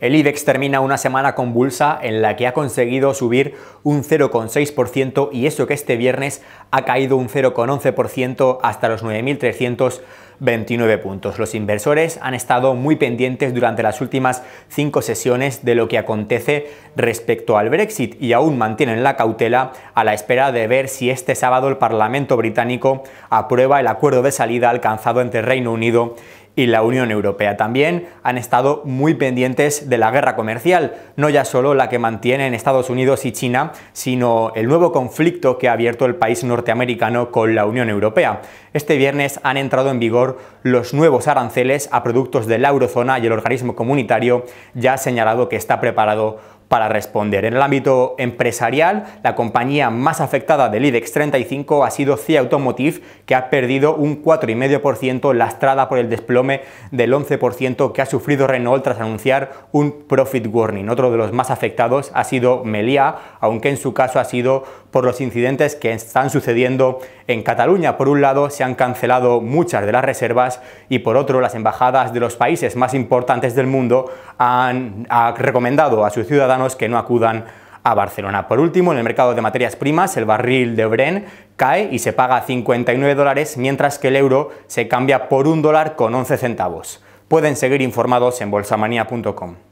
El IBEX termina una semana convulsa en la que ha conseguido subir un 0,6% y eso que este viernes ha caído un 0,11% hasta los 9.329 puntos. Los inversores han estado muy pendientes durante las últimas cinco sesiones de lo que acontece respecto al Brexit y aún mantienen la cautela a la espera de ver si este sábado el Parlamento británico aprueba el acuerdo de salida alcanzado entre Reino Unido y la Unión Europea también han estado muy pendientes de la guerra comercial, no ya solo la que mantienen Estados Unidos y China, sino el nuevo conflicto que ha abierto el país norteamericano con la Unión Europea. Este viernes han entrado en vigor los nuevos aranceles a productos de la eurozona y el organismo comunitario ya ha señalado que está preparado para responder en el ámbito empresarial, la compañía más afectada del IBEX 35 ha sido CIA Automotive, que ha perdido un 4,5% lastrada por el desplome del 11% que ha sufrido Renault tras anunciar un profit warning. Otro de los más afectados ha sido Melia, aunque en su caso ha sido por los incidentes que están sucediendo en Cataluña. Por un lado, se han cancelado muchas de las reservas y por otro, las embajadas de los países más importantes del mundo han recomendado a sus ciudadanos que no acudan a Barcelona. Por último, en el mercado de materias primas, el barril de Bren cae y se paga 59 dólares, mientras que el euro se cambia por un dólar con 11 centavos. Pueden seguir informados en bolsamanía.com.